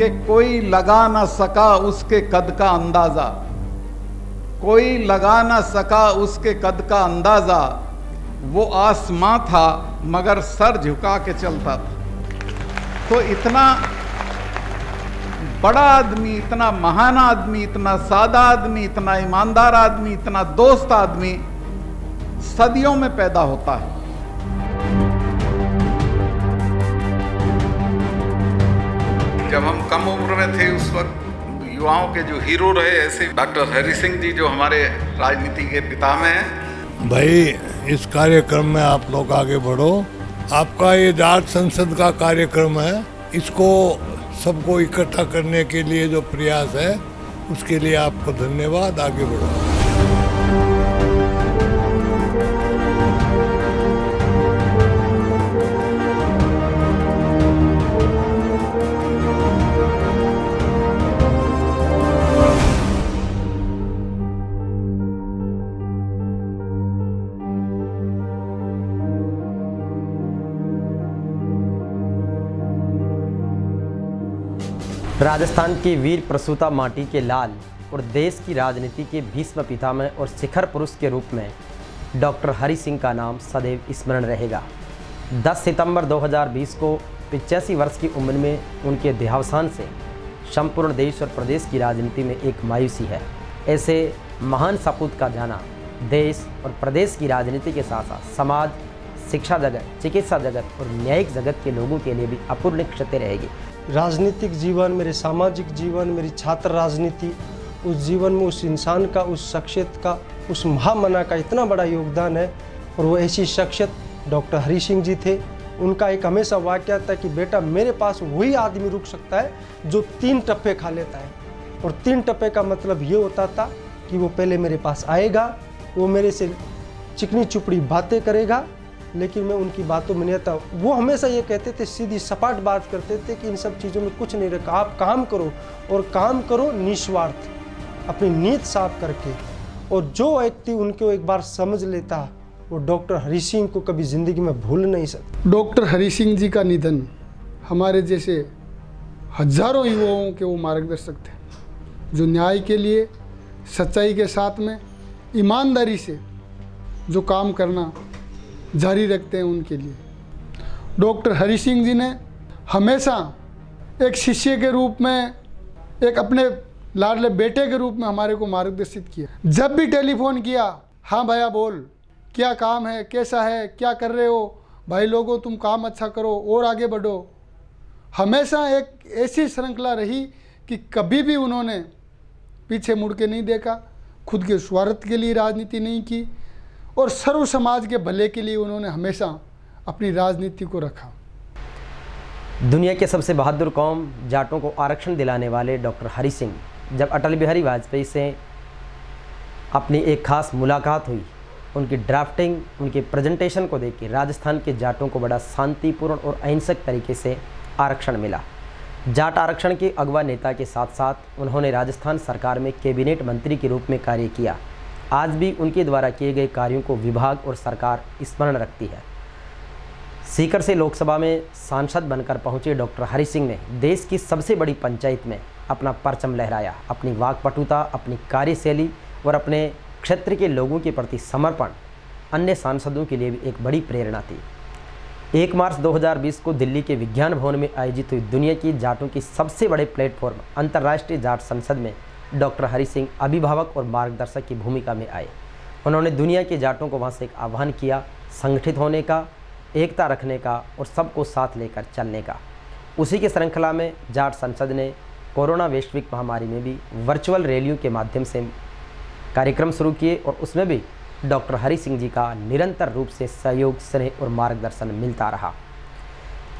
कि कोई लगा ना सका उसके कद का अंदाज़ा कोई लगा ना सका उसके कद का अंदाज़ा वो आसमां था मगर सर झुका के चलता था तो इतना बड़ा आदमी इतना महान आदमी इतना सादा आदमी इतना ईमानदार आदमी इतना दोस्त आदमी सदियों में पैदा होता है जब हम कम उम्र में थे उस वक्त युवाओं के जो हीरो रहे ऐसे डॉक्टर हरी सिंह जी जो हमारे राजनीति के पिता में भाई इस कार्यक्रम में आप लोग आगे बढ़ो आपका ये जाट संसद का कार्यक्रम है इसको सबको इकट्ठा करने के लिए जो प्रयास है उसके लिए आपको धन्यवाद आगे बढ़ो राजस्थान की वीर प्रसूता माटी के लाल और देश की राजनीति के भीष्म पितामह और शिखर पुरुष के रूप में डॉक्टर हरि सिंह का नाम सदैव स्मरण रहेगा 10 सितंबर 2020 को पिचासी वर्ष की उम्र में उनके देहावसान से संपूर्ण देश और प्रदेश की राजनीति में एक मायूसी है ऐसे महान सपूत का जाना देश और प्रदेश की राजनीति के साथ साथ समाज शिक्षा जगत चिकित्सा जगत और न्यायिक जगत के लोगों के लिए भी अपूर्ण क्षति रहेगी राजनीतिक जीवन मेरे सामाजिक जीवन मेरी छात्र राजनीति उस जीवन में उस इंसान का उस शख्सियत का उस महामना का इतना बड़ा योगदान है और वो ऐसी शख्सियत डॉक्टर हरी सिंह जी थे उनका एक हमेशा वाक्य था कि बेटा मेरे पास वही आदमी रुक सकता है जो तीन टप्पे खा लेता है और तीन टप्पे का मतलब ये होता था कि वो पहले मेरे पास आएगा वो मेरे से चिकनी चुपड़ी बातें करेगा लेकिन मैं उनकी बातों में नहीं आता वो हमेशा ये कहते थे सीधी सपाट बात करते थे कि इन सब चीज़ों में कुछ नहीं रखा आप काम करो और काम करो निस्वार्थ अपनी नीत साफ करके और जो व्यक्ति उनको एक बार समझ लेता वो डॉक्टर हरी सिंह को कभी ज़िंदगी में भूल नहीं सकता डॉक्टर हरी सिंह जी का निधन हमारे जैसे हजारों युवाओं के वो मार्गदर्शक थे जो न्याय के लिए सच्चाई के साथ में ईमानदारी से जो काम करना जारी रखते हैं उनके लिए डॉक्टर हरी सिंह जी ने हमेशा एक शिष्य के रूप में एक अपने लाडले बेटे के रूप में हमारे को मार्गदर्शित किया जब भी टेलीफोन किया हाँ भैया बोल क्या काम है कैसा है क्या कर रहे हो भाई लोगों तुम काम अच्छा करो और आगे बढ़ो हमेशा एक ऐसी श्रृंखला रही कि कभी भी उन्होंने पीछे मुड़ के नहीं देखा खुद के स्वार्थ के लिए राजनीति नहीं की और सर्व समाज के भले के लिए उन्होंने हमेशा अपनी राजनीति को रखा दुनिया के सबसे बहादुर कौम जाटों को आरक्षण दिलाने वाले डॉक्टर हरी सिंह जब अटल बिहारी वाजपेयी से अपनी एक खास मुलाकात हुई उनकी ड्राफ्टिंग उनके प्रेजेंटेशन को देख के राजस्थान के जाटों को बड़ा शांतिपूर्ण और अहिंसक तरीके से आरक्षण मिला जाट आरक्षण के अगवा नेता के साथ साथ उन्होंने राजस्थान सरकार में कैबिनेट मंत्री के रूप में कार्य किया आज भी उनके द्वारा किए गए कार्यों को विभाग और सरकार स्मरण रखती है सीकर से लोकसभा में सांसद बनकर पहुंचे डॉक्टर हरि सिंह ने देश की सबसे बड़ी पंचायत में अपना परचम लहराया अपनी वाकपटुता अपनी कार्यशैली और अपने क्षेत्र के लोगों के प्रति समर्पण अन्य सांसदों के लिए भी एक बड़ी प्रेरणा थी एक मार्च 2020 को दिल्ली के विज्ञान भवन में आयोजित हुई दुनिया की जाटों की सबसे बड़े प्लेटफॉर्म अंतर्राष्ट्रीय जाट संसद में डॉक्टर हरि सिंह अभिभावक और मार्गदर्शक की भूमिका में आए उन्होंने दुनिया के जाटों को वहाँ से एक आह्वान किया संगठित होने का एकता रखने का और सबको साथ लेकर चलने का उसी के श्रृंखला में जाट संसद ने कोरोना वैश्विक महामारी में भी वर्चुअल रैलियों के माध्यम से कार्यक्रम शुरू किए और उसमें भी डॉक्टर हरि सिंह जी का निरंतर रूप से सहयोग स्नेह और मार्गदर्शन मिलता रहा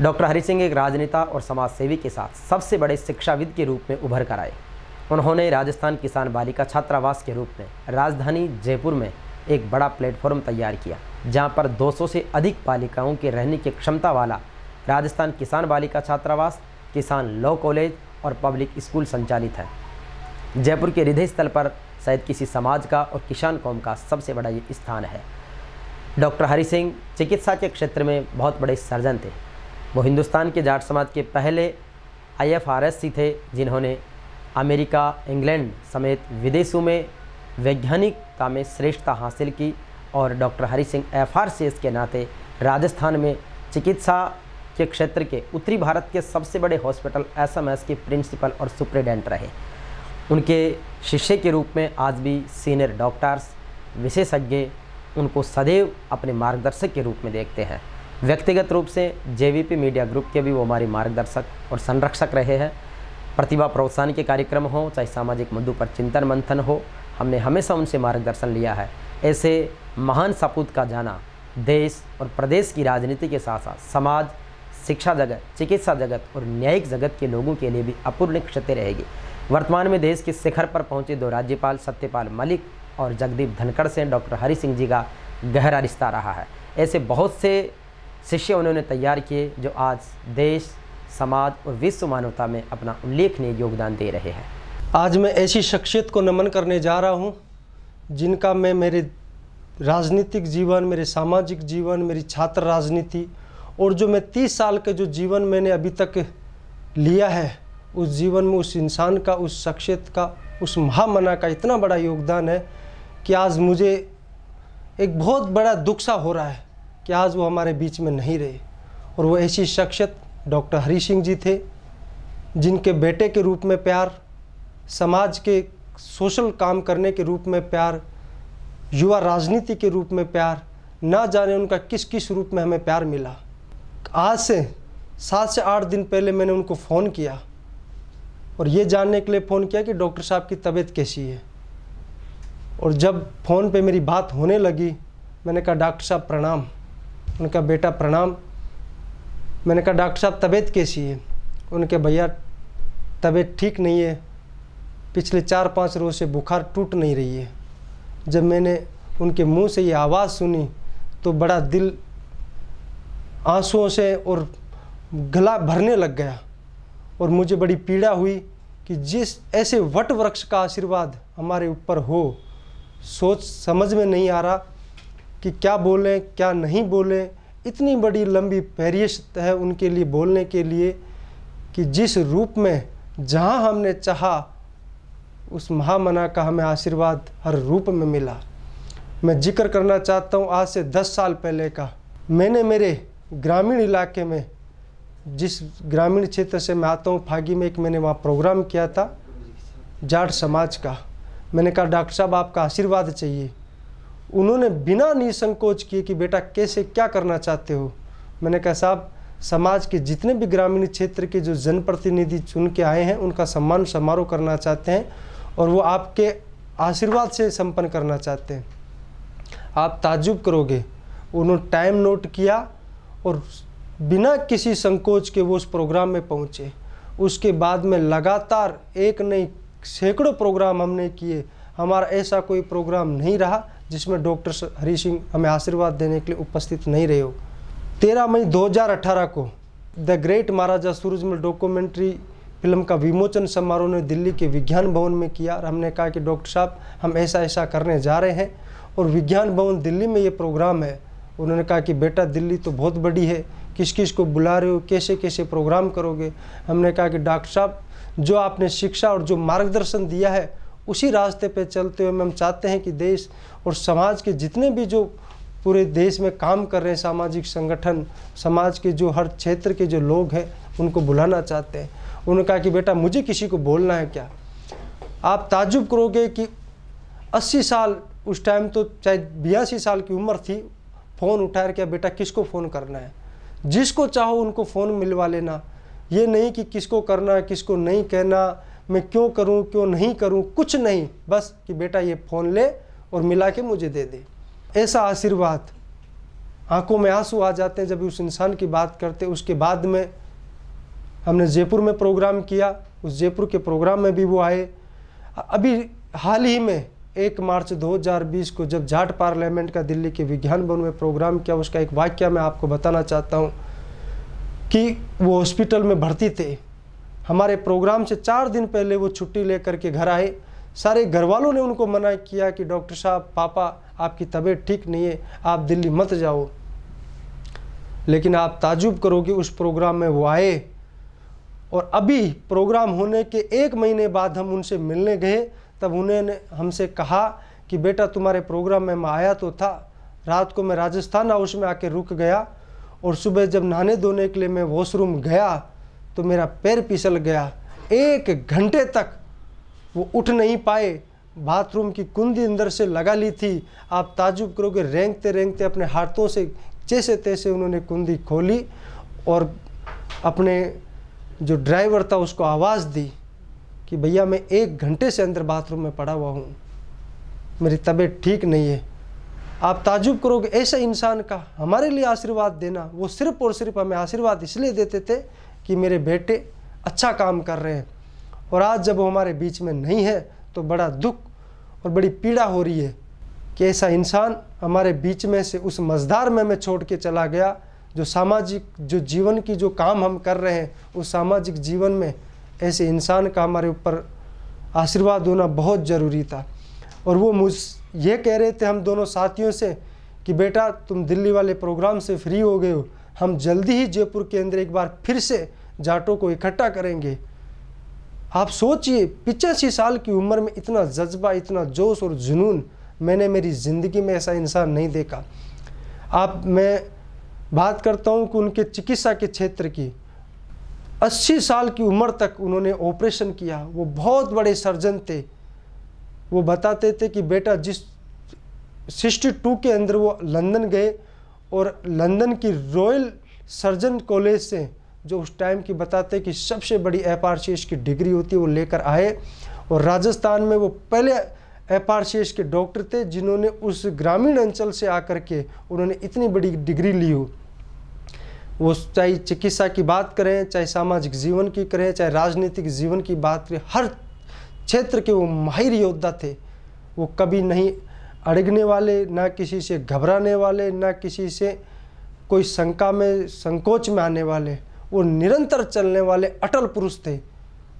डॉक्टर हरि सिंह एक राजनेता और समाज सेवी के साथ सबसे बड़े शिक्षाविद के रूप में उभर कर आए उन्होंने राजस्थान किसान बालिका छात्रावास के रूप में राजधानी जयपुर में एक बड़ा प्लेटफॉर्म तैयार किया जहां पर 200 से अधिक बालिकाओं के रहने की क्षमता वाला राजस्थान किसान बालिका छात्रावास किसान लॉ कॉलेज और पब्लिक स्कूल संचालित है जयपुर के हृदय स्थल पर शायद किसी समाज का और किसान कौम का सबसे बड़ा ये स्थान है डॉक्टर हरि सिंह चिकित्सा के क्षेत्र में बहुत बड़े सर्जन थे वो हिंदुस्तान के जाट समाज के पहले आई थे जिन्होंने अमेरिका इंग्लैंड समेत विदेशों में वैज्ञानिकता में श्रेष्ठता हासिल की और doctor Hari Singh F R C S के नाते राजस्थान में चिकित्सा के क्षेत्र के उत्तरी भारत के सबसे बड़े हॉस्पिटल एस एम एस के प्रिंसिपल और सुप्रिडेंट रहे उनके शिष्य के रूप में आज भी सीनियर डॉक्टर्स विशेषज्ञ उनको सदैव अपने मार्गदर्शक के रूप में देखते हैं व्यक्तिगत रूप से जेवीपी मीडिया ग्रुप के भी वो हमारे मार्गदर्शक और संरक्षक रहे हैं प्रतिभा प्रोत्साहन के कार्यक्रम हो चाहे सामाजिक मुद्दों पर चिंतन मंथन हो हमने हमेशा उनसे मार्गदर्शन लिया है ऐसे महान सपूत का जाना देश और प्रदेश की राजनीति के साथ साथ समाज शिक्षा जगत चिकित्सा जगत और न्यायिक जगत के लोगों के लिए भी अपूर्ण क्षति रहेगी वर्तमान में देश के शिखर पर पहुंचे दो राज्यपाल सत्यपाल मलिक और जगदीप धनखड़ से डॉक्टर हरि सिंह जी का गहरा रिश्ता रहा है ऐसे बहुत से शिष्य उन्होंने तैयार किए जो आज देश समाज और विश्व मानवता में अपना उल्लेखनीय योगदान दे रहे हैं आज मैं ऐसी शख्सियत को नमन करने जा रहा हूँ जिनका मैं मेरे राजनीतिक जीवन मेरे सामाजिक जीवन मेरी छात्र राजनीति और जो मैं तीस साल के जो जीवन मैंने अभी तक लिया है उस जीवन में उस इंसान का उस शख्सियत का उस महामना का इतना बड़ा योगदान है कि आज मुझे एक बहुत बड़ा दुख सा हो रहा है कि आज वो हमारे बीच में नहीं रहे और वो ऐसी शख्सियत डॉक्टर हरी सिंह जी थे जिनके बेटे के रूप में प्यार समाज के सोशल काम करने के रूप में प्यार युवा राजनीति के रूप में प्यार ना जाने उनका किस किस रूप में हमें प्यार मिला आज से सात से आठ दिन पहले मैंने उनको फ़ोन किया और ये जानने के लिए फ़ोन किया कि डॉक्टर साहब की तबीयत कैसी है और जब फ़ोन पे मेरी बात होने लगी मैंने कहा डॉक्टर साहब प्रणाम उनका बेटा प्रणाम मैंने कहा डॉक्टर साहब तबीयत कैसी है उनके भैया तबीयत ठीक नहीं है पिछले चार पाँच रोज से बुखार टूट नहीं रही है जब मैंने उनके मुंह से ये आवाज़ सुनी तो बड़ा दिल आंसुओं से और गला भरने लग गया और मुझे बड़ी पीड़ा हुई कि जिस ऐसे वट वृक्ष का आशीर्वाद हमारे ऊपर हो सोच समझ में नहीं आ रहा कि क्या बोलें क्या नहीं बोलें इतनी बड़ी लंबी फहरिस्त है उनके लिए बोलने के लिए कि जिस रूप में जहाँ हमने चाहा उस महामना का हमें आशीर्वाद हर रूप में मिला मैं जिक्र करना चाहता हूँ आज से दस साल पहले का मैंने मेरे ग्रामीण इलाके में जिस ग्रामीण क्षेत्र से मैं आता हूँ फागी में एक मैंने वहाँ प्रोग्राम किया था जाट समाज का मैंने कहा डॉक्टर साहब आपका आशीर्वाद चाहिए उन्होंने बिना निसंकोच किए कि बेटा कैसे क्या करना चाहते हो मैंने कहा साहब समाज के जितने भी ग्रामीण क्षेत्र के जो जनप्रतिनिधि चुन के आए हैं उनका सम्मान समारोह करना चाहते हैं और वो आपके आशीर्वाद से संपन्न करना चाहते हैं आप ताजुब करोगे उन्होंने टाइम नोट किया और बिना किसी संकोच के वो उस प्रोग्राम में पहुँचे उसके बाद में लगातार एक नहीं सैकड़ों प्रोग्राम हमने किए हमारा ऐसा कोई प्रोग्राम नहीं रहा जिसमें डॉक्टर हरी सिंह हमें आशीर्वाद देने के लिए उपस्थित नहीं रहे हो तेरह मई 2018 को the great Maharaja Surajmal documentary film का विमोचन समारोह ने दिल्ली के विज्ञान भवन में किया और हमने कहा कि डॉक्टर साहब हम ऐसा ऐसा करने जा रहे हैं और विज्ञान भवन दिल्ली में ये प्रोग्राम है उन्होंने कहा कि बेटा दिल्ली तो बहुत बड़ी है किस किस को बुला रहे हो कैसे कैसे प्रोग्राम करोगे हमने कहा कि डॉक्टर साहब जो आपने शिक्षा और जो मार्गदर्शन दिया है उसी रास्ते पे चलते हुए हम चाहते हैं कि देश और समाज के जितने भी जो पूरे देश में काम कर रहे हैं सामाजिक संगठन समाज के जो हर क्षेत्र के जो लोग हैं उनको बुलाना चाहते हैं उन्होंने कहा कि बेटा मुझे किसी को बोलना है क्या आप ताजुब करोगे कि 80 साल उस टाइम तो चाहे बयासी साल की उम्र थी फ़ोन उठा क्या बेटा किसको फ़ोन करना है जिसको चाहो उनको फ़ोन मिलवा लेना ये नहीं कि किसको करना किसको नहीं कहना मैं क्यों करूं क्यों नहीं करूं कुछ नहीं बस कि बेटा ये फ़ोन ले और मिला के मुझे दे दे ऐसा आशीर्वाद आंखों में आंसू आ जाते हैं जब उस इंसान की बात करते उसके बाद में हमने जयपुर में प्रोग्राम किया उस जयपुर के प्रोग्राम में भी वो आए अभी हाल ही में एक मार्च 2020 को जब जाट पार्लियामेंट का दिल्ली के विज्ञान भवन में प्रोग्राम किया उसका एक वाक्य मैं आपको बताना चाहता हूँ कि वो हॉस्पिटल में भर्ती थे हमारे प्रोग्राम से चार दिन पहले वो छुट्टी लेकर के घर आए सारे घर वालों ने उनको मना किया कि डॉक्टर साहब पापा आपकी तबीयत ठीक नहीं है आप दिल्ली मत जाओ लेकिन आप ताजुब करोगे उस प्रोग्राम में वो आए और अभी प्रोग्राम होने के एक महीने बाद हम उनसे मिलने गए तब उन्होंने हमसे कहा कि बेटा तुम्हारे प्रोग्राम में मैं आया तो था रात को मैं राजस्थान हाउस में आके रुक गया और सुबह जब नहाने धोने के लिए मैं वॉशरूम गया तो मेरा पैर पिसल गया एक घंटे तक वो उठ नहीं पाए बाथरूम की कुंदी अंदर से लगा ली थी आप ताजुब करोगे रेंगते रेंगते अपने हाथों से जैसे तैसे उन्होंने कुंदी खोली और अपने जो ड्राइवर था उसको आवाज़ दी कि भैया मैं एक घंटे से अंदर बाथरूम में पड़ा हुआ हूँ मेरी तबीयत ठीक नहीं है आप ताजुब करोगे ऐसे इंसान का हमारे लिए आशीर्वाद देना वो सिर्फ़ और सिर्फ हमें आशीर्वाद इसलिए देते थे कि मेरे बेटे अच्छा काम कर रहे हैं और आज जब वो हमारे बीच में नहीं है तो बड़ा दुख और बड़ी पीड़ा हो रही है कि ऐसा इंसान हमारे बीच में से उस मजदार में मैं छोड़ के चला गया जो सामाजिक जो जीवन की जो काम हम कर रहे हैं उस सामाजिक जीवन में ऐसे इंसान का हमारे ऊपर आशीर्वाद होना बहुत ज़रूरी था और वो मुझ ये कह रहे थे हम दोनों साथियों से कि बेटा तुम दिल्ली वाले प्रोग्राम से फ्री हो गए हो हम जल्दी ही जयपुर के अंदर एक बार फिर से जाटों को इकट्ठा करेंगे आप सोचिए पिचासी साल की उम्र में इतना जज्बा इतना जोश और जुनून मैंने मेरी ज़िंदगी में ऐसा इंसान नहीं देखा आप मैं बात करता हूँ कि उनके चिकित्सा के क्षेत्र की 80 साल की उम्र तक उन्होंने ऑपरेशन किया वो बहुत बड़े सर्जन थे वो बताते थे कि बेटा जिस सिक्सटी टू के अंदर वो लंदन गए और लंदन की रॉयल सर्जन कॉलेज से जो उस टाइम की बताते कि सबसे बड़ी एफ आर सी एस की डिग्री होती है वो लेकर आए और राजस्थान में वो पहले एफ आर सी एस के डॉक्टर थे जिन्होंने उस ग्रामीण अंचल से आकर के उन्होंने इतनी बड़ी डिग्री ली हो वो चाहे चिकित्सा की बात करें चाहे सामाजिक जीवन की करें चाहे राजनीतिक जीवन की बात करें हर क्षेत्र के वो माहिर योद्धा थे वो कभी नहीं अड़गने वाले ना किसी से घबराने वाले ना किसी से कोई शंका में संकोच में आने वाले वो निरंतर चलने वाले अटल पुरुष थे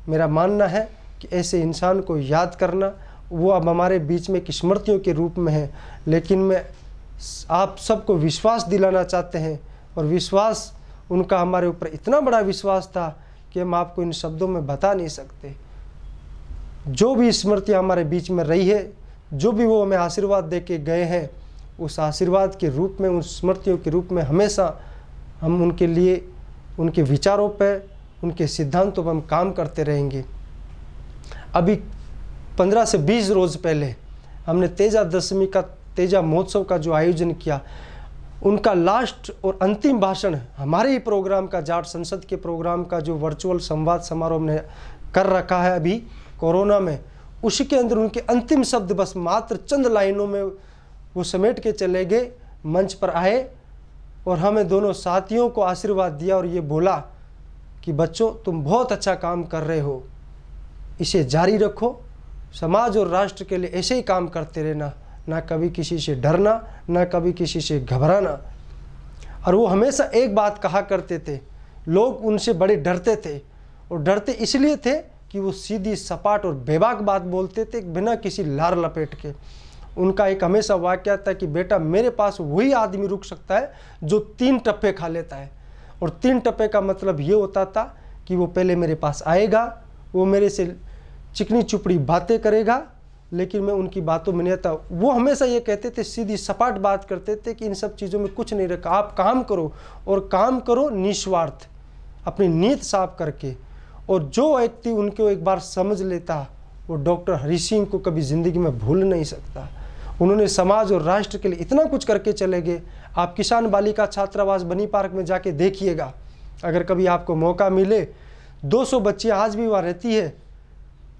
मेरा मानना है कि ऐसे इंसान को याद करना वो अब हमारे बीच में स्मृतियों के रूप में है लेकिन मैं आप सबको विश्वास दिलाना चाहते हैं और विश्वास उनका हमारे ऊपर इतना बड़ा विश्वास था कि हम आपको इन शब्दों में बता नहीं सकते जो भी स्मृतियाँ हमारे बीच में रही है जो भी वो हमें आशीर्वाद दे के गए हैं उस आशीर्वाद के रूप में उन स्मृतियों के रूप में हमेशा हम उनके लिए उनके विचारों पर उनके सिद्धांतों पर हम काम करते रहेंगे अभी पंद्रह से बीस रोज़ पहले हमने तेजा दशमी का तेजा महोत्सव का जो आयोजन किया उनका लास्ट और अंतिम भाषण हमारे ही प्रोग्राम का जाट संसद के प्रोग्राम का जो वर्चुअल संवाद समारोह हमने कर रखा है अभी कोरोना में उसके अंदर उनके अंतिम शब्द बस मात्र चंद लाइनों में वो समेट के चले गए मंच पर आए और हमें दोनों साथियों को आशीर्वाद दिया और ये बोला कि बच्चों तुम बहुत अच्छा काम कर रहे हो इसे जारी रखो समाज और राष्ट्र के लिए ऐसे ही काम करते रहना ना कभी किसी से डरना ना कभी किसी से घबराना और वो हमेशा एक बात कहा करते थे लोग उनसे बड़े डरते थे और डरते इसलिए थे कि वो सीधी सपाट और बेबाक बात बोलते थे बिना किसी लार लपेट के उनका एक हमेशा वाक्य था कि बेटा मेरे पास वही आदमी रुक सकता है जो तीन टप्पे खा लेता है और तीन टप्पे का मतलब ये होता था कि वो पहले मेरे पास आएगा वो मेरे से चिकनी चुपड़ी बातें करेगा लेकिन मैं उनकी बातों में नहीं आता वो हमेशा ये कहते थे सीधी सपाट बात करते थे कि इन सब चीज़ों में कुछ नहीं रखा आप काम करो और काम करो निस्वार्थ अपनी नीत साफ करके और जो व्यक्ति उनको एक बार समझ लेता वो डॉक्टर हरी सिंह को कभी ज़िंदगी में भूल नहीं सकता उन्होंने समाज और राष्ट्र के लिए इतना कुछ करके चले गए आप किसान बालिका छात्रावास बनी पार्क में जाके देखिएगा अगर कभी आपको मौका मिले 200 बच्चियाँ आज भी वहाँ रहती है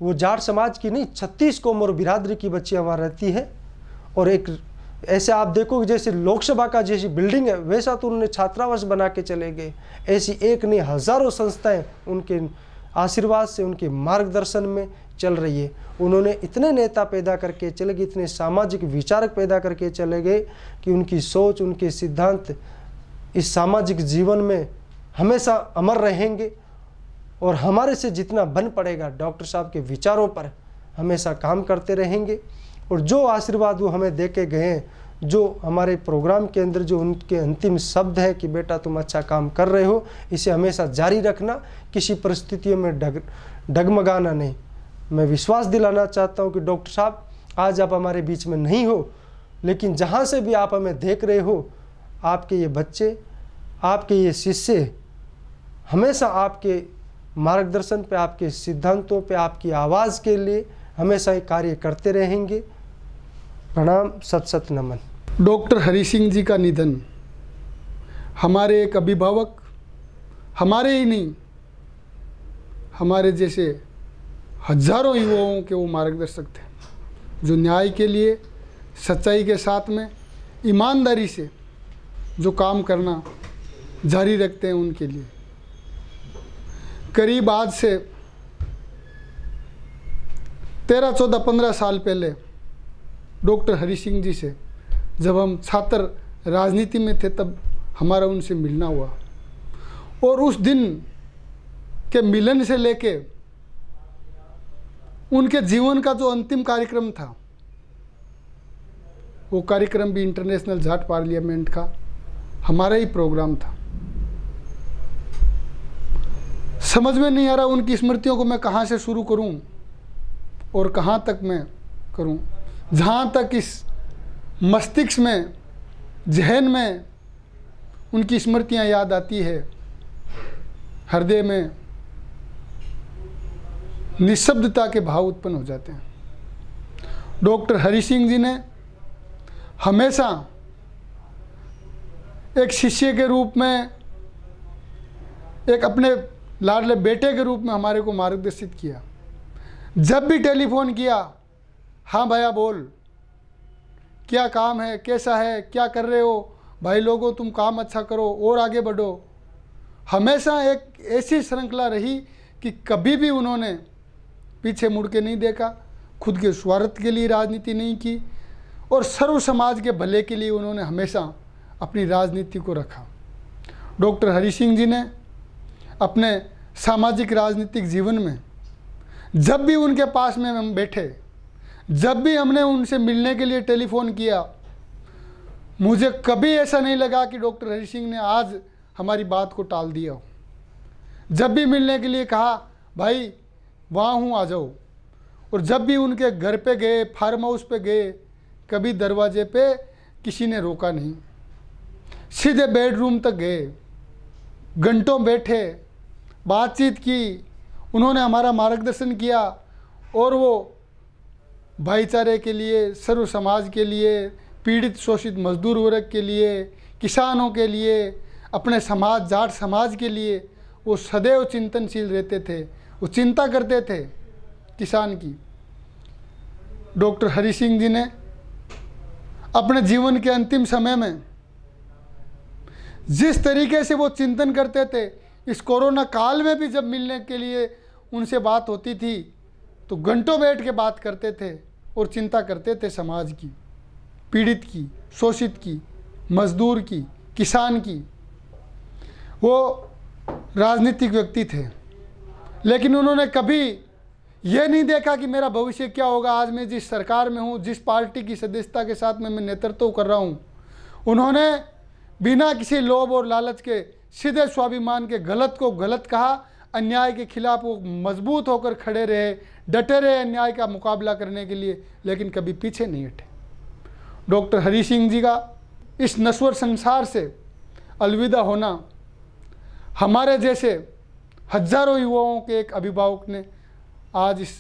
वो जाट समाज की नहीं छत्तीस कौम और बिरादरी की बच्चियाँ वहाँ रहती है और एक ऐसे आप देखो जैसे लोकसभा का जैसी बिल्डिंग है वैसा तो उन्होंने छात्रावास बना के चले गए ऐसी एक नहीं हज़ारों संस्थाएँ उनके आशीर्वाद से उनके मार्गदर्शन में चल रही है उन्होंने इतने नेता पैदा करके चले गए इतने सामाजिक विचारक पैदा करके चले गए कि उनकी सोच उनके सिद्धांत इस सामाजिक जीवन में हमेशा अमर रहेंगे और हमारे से जितना बन पड़ेगा डॉक्टर साहब के विचारों पर हमेशा काम करते रहेंगे और जो आशीर्वाद वो हमें दे के गए हैं जो हमारे प्रोग्राम के अंदर जो उनके अंतिम शब्द है कि बेटा तुम अच्छा काम कर रहे हो इसे हमेशा जारी रखना किसी परिस्थितियों में डग डगमगाना नहीं मैं विश्वास दिलाना चाहता हूँ कि डॉक्टर साहब आज आप हमारे बीच में नहीं हो लेकिन जहाँ से भी आप हमें देख रहे हो आपके ये बच्चे आपके ये शिष्य हमेशा आपके मार्गदर्शन पे आपके सिद्धांतों पे आपकी आवाज़ के लिए हमेशा ये कार्य करते रहेंगे प्रणाम सत सत नमन डॉक्टर हरी सिंह जी का निधन हमारे एक अभिभावक हमारे ही नहीं हमारे जैसे हजारों युवाओं के वो मार्गदर्शक थे जो न्याय के लिए सच्चाई के साथ में ईमानदारी से जो काम करना जारी रखते हैं उनके लिए करीब आज से तेरह चौदह पंद्रह साल पहले डॉक्टर हरी सिंह जी से जब हम छात्र राजनीति में थे तब हमारा उनसे मिलना हुआ और उस दिन के मिलन से लेके उनके जीवन का जो अंतिम कार्यक्रम था वो कार्यक्रम भी इंटरनेशनल जाट पार्लियामेंट का हमारा ही प्रोग्राम था समझ में नहीं आ रहा उनकी स्मृतियों को मैं कहाँ से शुरू करूँ और कहाँ तक मैं करूँ जहाँ तक इस मस्तिष्क में जहन में उनकी स्मृतियाँ याद आती है हृदय में निशब्दता के भाव उत्पन्न हो जाते हैं डॉक्टर हरी सिंह जी ने हमेशा एक शिष्य के रूप में एक अपने लाडले बेटे के रूप में हमारे को मार्गदर्शित किया जब भी टेलीफोन किया हाँ भैया बोल क्या काम है कैसा है क्या कर रहे हो भाई लोगों तुम काम अच्छा करो और आगे बढ़ो हमेशा एक ऐसी श्रृंखला रही कि कभी भी उन्होंने पीछे मुड़ के नहीं देखा खुद के स्वार्थ के लिए राजनीति नहीं की और सर्व समाज के भले के लिए उन्होंने हमेशा अपनी राजनीति को रखा डॉक्टर हरी सिंह जी ने अपने सामाजिक राजनीतिक जीवन में जब भी उनके पास में हम बैठे जब भी हमने उनसे मिलने के लिए टेलीफोन किया मुझे कभी ऐसा नहीं लगा कि डॉक्टर हरी सिंह ने आज हमारी बात को टाल दिया हो जब भी मिलने के लिए कहा भाई वहाँ हूँ आ जाओ और जब भी उनके घर पे गए फार्म हाउस पे गए कभी दरवाजे पे किसी ने रोका नहीं सीधे बेडरूम तक गए घंटों बैठे बातचीत की उन्होंने हमारा मार्गदर्शन किया और वो भाईचारे के लिए सर्व समाज के लिए पीड़ित शोषित मजदूर वर्ग के लिए किसानों के लिए अपने समाज जाट समाज के लिए वो सदैव चिंतनशील रहते थे वो चिंता करते थे किसान की डॉक्टर हरी सिंह जी ने अपने जीवन के अंतिम समय में जिस तरीके से वो चिंतन करते थे इस कोरोना काल में भी जब मिलने के लिए उनसे बात होती थी तो घंटों बैठ के बात करते थे और चिंता करते थे समाज की पीड़ित की शोषित की मजदूर की किसान की वो राजनीतिक व्यक्ति थे लेकिन उन्होंने कभी ये नहीं देखा कि मेरा भविष्य क्या होगा आज मैं जिस सरकार में हूँ जिस पार्टी की सदस्यता के साथ में मैं नेतृत्व कर रहा हूँ उन्होंने बिना किसी लोभ और लालच के सीधे स्वाभिमान के गलत को गलत कहा अन्याय के खिलाफ वो मजबूत होकर खड़े रहे डटे रहे अन्याय का मुकाबला करने के लिए लेकिन कभी पीछे नहीं हटे डॉक्टर हरी सिंह जी का इस नश्वर संसार से अलविदा होना हमारे जैसे हजारों युवाओं के एक अभिभावक ने आज इस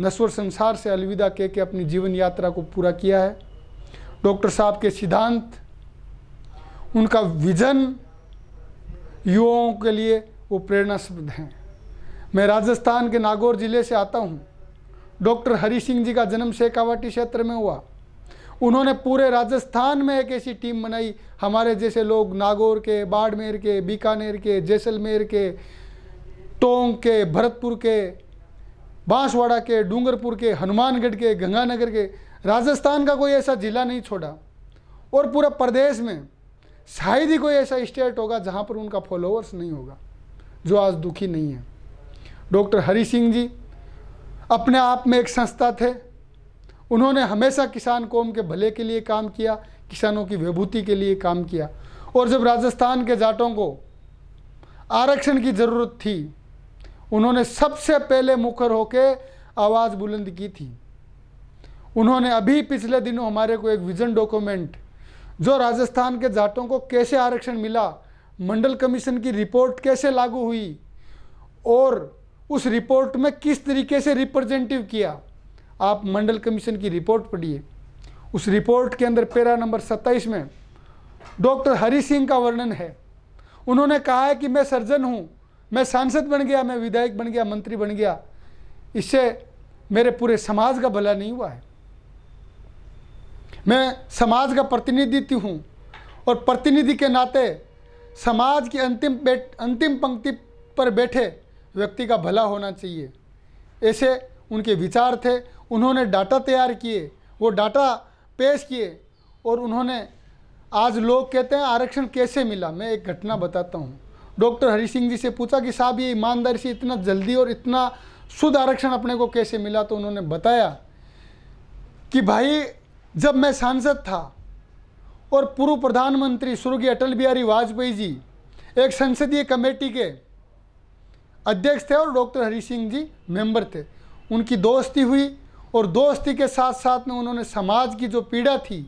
नश्वर संसार से अलविदा कह के अपनी जीवन यात्रा को पूरा किया है डॉक्टर साहब के सिद्धांत उनका विजन युवाओं के लिए वो प्रेरणास्पद हैं मैं राजस्थान के नागौर ज़िले से आता हूँ डॉक्टर हरी सिंह जी का जन्म शेखावाटी क्षेत्र में हुआ उन्होंने पूरे राजस्थान में एक ऐसी टीम बनाई हमारे जैसे लोग नागौर के बाड़मेर के बीकानेर के जैसलमेर के टोंग के भरतपुर के बांसवाड़ा के डूंगरपुर के हनुमानगढ़ के गंगानगर के राजस्थान का कोई ऐसा ज़िला नहीं छोड़ा और पूरा प्रदेश में शायद ही कोई ऐसा स्टेट होगा जहाँ पर उनका फॉलोअर्स नहीं होगा जो आज दुखी नहीं है डॉक्टर हरी सिंह जी अपने आप में एक संस्था थे उन्होंने हमेशा किसान कौम के भले के लिए काम किया किसानों की विभूति के लिए काम किया और जब राजस्थान के जाटों को आरक्षण की ज़रूरत थी उन्होंने सबसे पहले मुखर होकर आवाज़ बुलंद की थी उन्होंने अभी पिछले दिनों हमारे को एक विज़न डॉक्यूमेंट जो राजस्थान के जाटों को कैसे आरक्षण मिला मंडल कमीशन की रिपोर्ट कैसे लागू हुई और उस रिपोर्ट में किस तरीके से रिप्रेजेंटिव किया आप मंडल कमीशन की रिपोर्ट पढ़िए उस रिपोर्ट के अंदर पेरा नंबर 27 में डॉक्टर हरी सिंह का वर्णन है उन्होंने कहा है कि मैं सर्जन हूँ मैं सांसद बन गया मैं विधायक बन गया मंत्री बन गया इससे मेरे पूरे समाज का भला नहीं हुआ है मैं समाज का प्रतिनिधित्व हूँ और प्रतिनिधि के नाते समाज की अंतिम अंतिम पंक्ति पर बैठे व्यक्ति का भला होना चाहिए ऐसे उनके विचार थे उन्होंने डाटा तैयार किए वो डाटा पेश किए और उन्होंने आज लोग कहते हैं आरक्षण कैसे मिला मैं एक घटना बताता हूँ डॉक्टर हरी सिंह जी से पूछा कि साहब ये ईमानदारी से इतना जल्दी और इतना शुद्ध आरक्षण अपने को कैसे मिला तो उन्होंने बताया कि भाई जब मैं सांसद था और पूर्व प्रधानमंत्री स्वर्गीय अटल बिहारी वाजपेयी जी एक संसदीय कमेटी के अध्यक्ष थे और डॉक्टर हरी सिंह जी मेंबर थे उनकी दोस्ती हुई और दोस्ती के साथ साथ में उन्होंने समाज की जो पीड़ा थी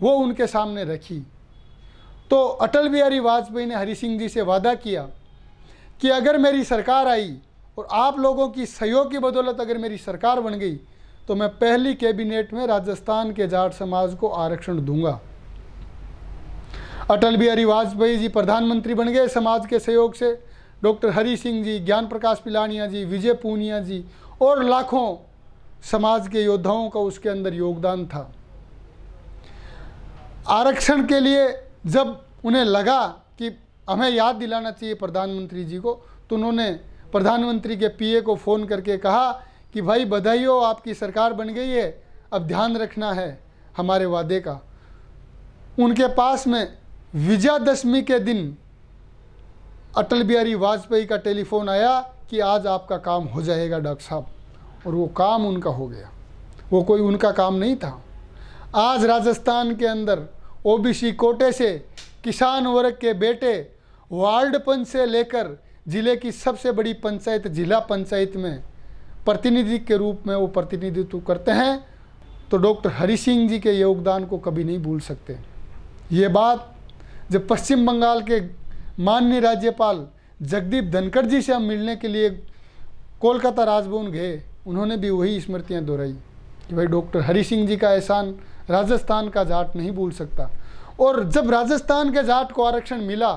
वो उनके सामने रखी तो अटल बिहारी वाजपेयी ने हरी सिंह जी से वादा किया कि अगर मेरी सरकार आई और आप लोगों की सहयोग की बदौलत अगर मेरी सरकार बन गई तो मैं पहली कैबिनेट में राजस्थान के जाट समाज को आरक्षण दूंगा अटल बिहारी वाजपेयी जी प्रधानमंत्री बन गए समाज के सहयोग से डॉक्टर हरी सिंह जी ज्ञान प्रकाश पिलानिया जी विजय पूनिया जी और लाखों समाज के योद्धाओं का उसके अंदर योगदान था आरक्षण के लिए जब उन्हें लगा कि हमें याद दिलाना चाहिए प्रधानमंत्री जी को तो उन्होंने प्रधानमंत्री के पीए को फ़ोन करके कहा कि भाई बधाई हो आपकी सरकार बन गई है अब ध्यान रखना है हमारे वादे का उनके पास में विजयादशमी के दिन अटल बिहारी वाजपेयी का टेलीफोन आया कि आज आपका काम हो जाएगा डॉक्टर साहब और वो काम उनका हो गया वो कोई उनका काम नहीं था आज राजस्थान के अंदर ओबीसी कोटे से किसान वर्ग के बेटे वार्डपन से लेकर ज़िले की सबसे बड़ी पंचायत जिला पंचायत में प्रतिनिधि के रूप में वो प्रतिनिधित्व करते हैं तो डॉक्टर हरी सिंह जी के योगदान को कभी नहीं भूल सकते ये बात जब पश्चिम बंगाल के माननीय राज्यपाल जगदीप धनखड़ जी से हम मिलने के लिए कोलकाता राजभवन गए उन्होंने भी वही स्मृतियाँ दोहराई कि भाई डॉक्टर हरी सिंह जी का एहसान राजस्थान का जाट नहीं भूल सकता और जब राजस्थान के जाट को आरक्षण मिला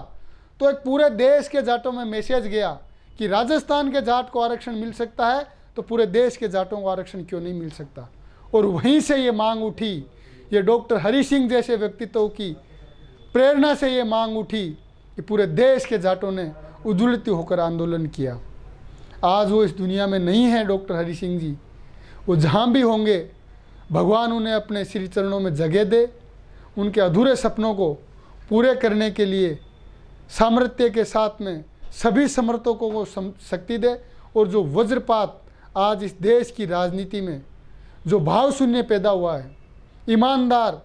तो एक पूरे देश के जाटों में मैसेज गया कि राजस्थान के जाट को आरक्षण मिल सकता है तो पूरे देश के जाटों को आरक्षण क्यों नहीं मिल सकता और वहीं से ये मांग उठी ये डॉक्टर हरी सिंह जैसे व्यक्तित्व की प्रेरणा से ये मांग उठी कि पूरे देश के जाटों ने उज्ज्वलित होकर आंदोलन किया आज वो इस दुनिया में नहीं है डॉक्टर हरी सिंह जी वो जहाँ भी होंगे भगवान उन्हें अपने श्री चरणों में जगह दे उनके अधूरे सपनों को पूरे करने के लिए सामर्थ्य के साथ में सभी समर्थकों को शक्ति दे और जो वज्रपात आज इस देश की राजनीति में जो भाव शून्य पैदा हुआ है ईमानदार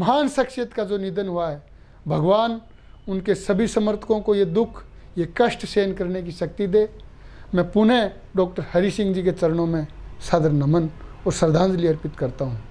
महान शख्सियत का जो निधन हुआ है भगवान उनके सभी समर्थकों को ये दुख ये कष्ट सहन करने की शक्ति दे मैं पुनः डॉक्टर हरी सिंह जी के चरणों में सादर नमन और श्रद्धांजलि अर्पित करता हूँ